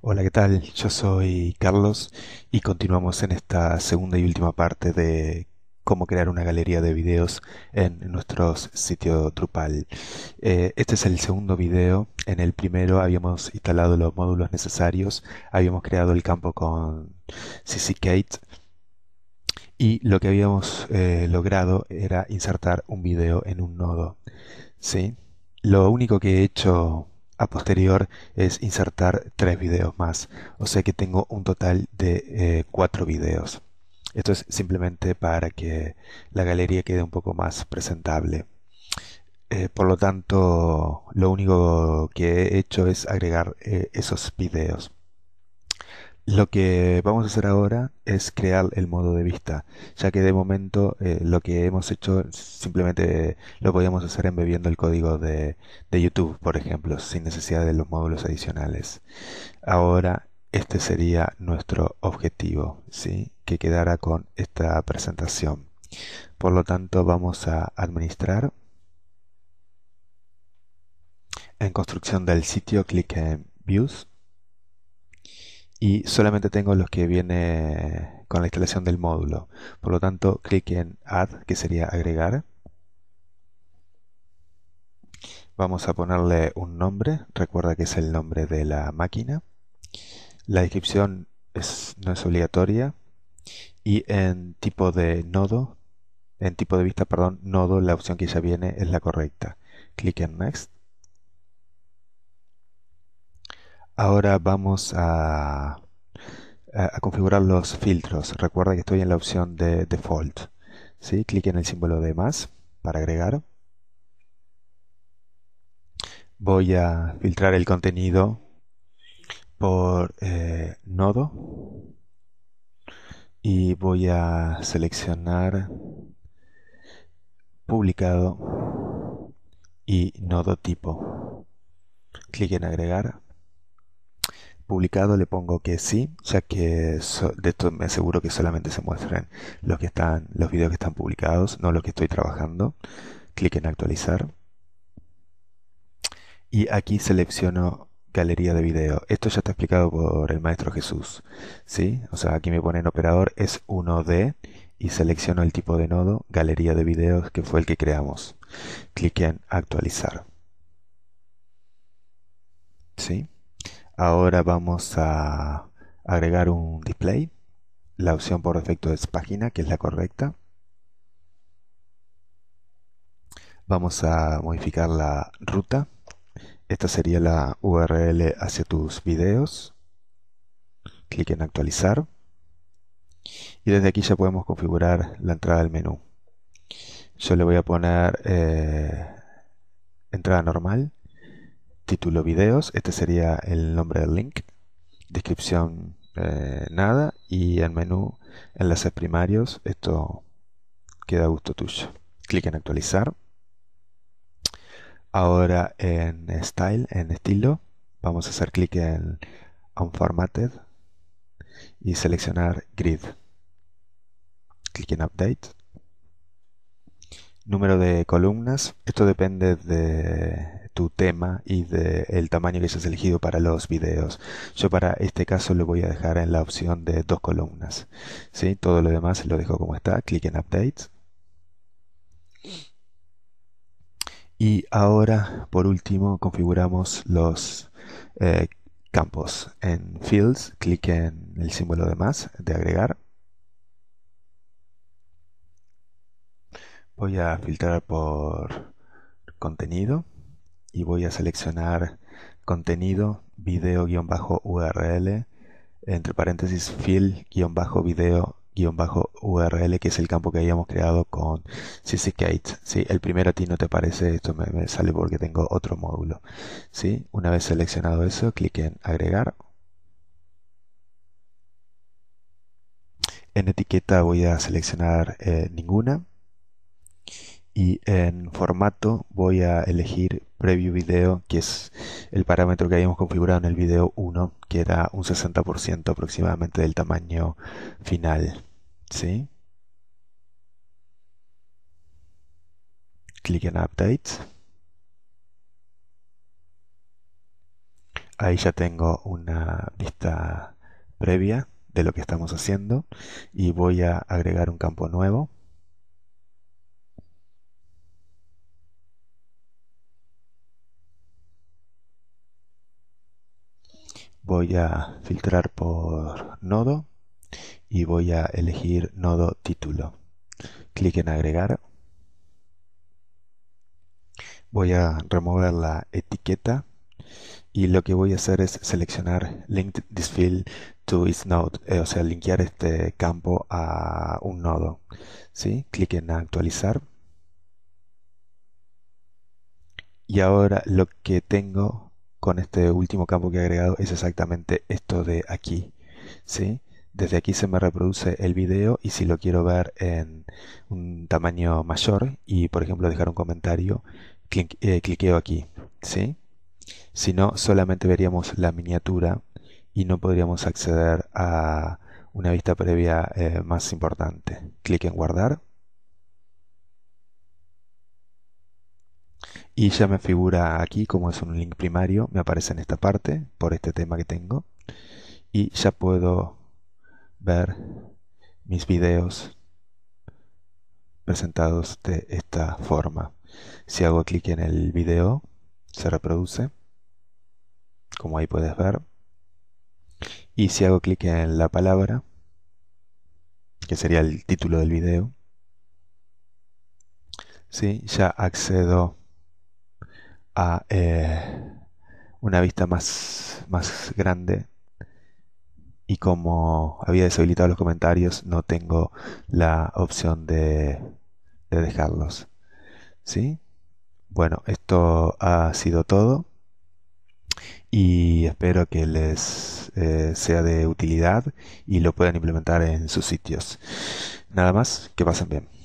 Hola, ¿qué tal? Yo soy Carlos y continuamos en esta segunda y última parte de cómo crear una galería de videos en nuestro sitio Drupal. Eh, este es el segundo video. En el primero habíamos instalado los módulos necesarios, habíamos creado el campo con CC-Kate y lo que habíamos eh, logrado era insertar un video en un nodo. ¿sí? Lo único que he hecho a posterior es insertar tres videos más. O sea que tengo un total de eh, cuatro videos. Esto es simplemente para que la galería quede un poco más presentable. Eh, por lo tanto, lo único que he hecho es agregar eh, esos videos. Lo que vamos a hacer ahora es crear el modo de vista, ya que de momento eh, lo que hemos hecho simplemente lo podíamos hacer embebiendo el código de, de, YouTube, por ejemplo, sin necesidad de los módulos adicionales. Ahora este sería nuestro objetivo, ¿sí? que quedara con esta presentación. Por lo tanto vamos a administrar. En construcción del sitio clic en Views y solamente tengo los que viene con la instalación del módulo. Por lo tanto, clic en Add, que sería agregar. Vamos a ponerle un nombre, recuerda que es el nombre de la máquina. La descripción no es obligatoria. Y en tipo de nodo, en tipo de vista, perdón, nodo, la opción que ya viene es la correcta. Clic en Next. Ahora vamos a, configurar los filtros. Recuerda que estoy en la opción de Default. ¿sí? Clic en el símbolo de más para agregar. Voy a filtrar el contenido por eh, nodo y voy a seleccionar publicado y nodo tipo. Clic en agregar publicado le pongo que sí, ya que de esto me aseguro que solamente se muestren los que están, los videos que están publicados, no los que estoy trabajando. Clic en actualizar. Y aquí selecciono galería de video. Esto ya está explicado por el maestro Jesús. ¿sí? O sea, aquí me ponen operador es 1D y selecciono el tipo de nodo, galería de videos, que fue el que creamos. Clic en actualizar. Ahora vamos a agregar un display. La opción por defecto es página, que es la correcta. Vamos a modificar la ruta. Esta sería la URL hacia tus videos. Clic en actualizar. Y desde aquí ya podemos configurar la entrada del menú. Yo le voy a poner eh, entrada normal título videos, este sería el nombre del link, descripción eh, nada y el menú enlaces primarios, esto queda a gusto tuyo. Clic en actualizar. Ahora en style, en estilo, vamos a hacer clic en unformatted y seleccionar grid. Clic en update. Número de columnas, esto depende de tu tema y del tamaño que hayas elegido para los videos. Yo para este caso lo voy a dejar en la opción de dos columnas. ¿sí? Todo lo demás lo dejo como está, clic en Updates. Y ahora, por último, configuramos los eh, campos. En Fields, clic en el símbolo de más, de agregar. Voy a filtrar por contenido y voy a seleccionar contenido video-url entre paréntesis fill video url que es el campo que habíamos creado con CCKate. si, El primero a ti no te parece, esto me, sale porque tengo otro módulo. si, Una vez seleccionado eso, clic en agregar. En etiqueta voy a seleccionar eh, ninguna y en formato voy a elegir preview video que es el parámetro que habíamos configurado en el video 1 que era un 60% aproximadamente del tamaño final ¿sí? clic en Update. ahí ya tengo una vista previa de lo que estamos haciendo y voy a agregar un campo nuevo voy a filtrar por nodo y voy a elegir nodo título. Clic en agregar. Voy a remover la etiqueta y lo que voy a hacer es seleccionar link this field to its node, eh, o sea, linkear este campo a un nodo. ¿sí? Clic en actualizar. Y ahora lo que tengo con este último campo que he agregado es exactamente esto de aquí. ¿sí? Desde aquí se me reproduce el video y si lo quiero ver en un tamaño mayor y por ejemplo dejar un comentario, eh, cliqueo aquí. ¿sí? Si no, solamente veríamos la miniatura y no podríamos acceder a una vista previa eh, más importante. Clic en guardar y ya me figura aquí como es un link primario, me aparece en esta parte por este tema que tengo y ya puedo ver mis videos presentados de esta forma. Si hago clic en el video, se reproduce, como ahí puedes ver. Y si hago clic en la palabra, que sería el título del video, ¿sí? ya accedo a eh, una vista más, más grande. Y como había deshabilitado los comentarios, no tengo la opción de, de dejarlos. ¿Sí? Bueno, esto ha sido todo y espero que les eh, sea de utilidad y lo puedan implementar en sus sitios. Nada más, que pasen bien.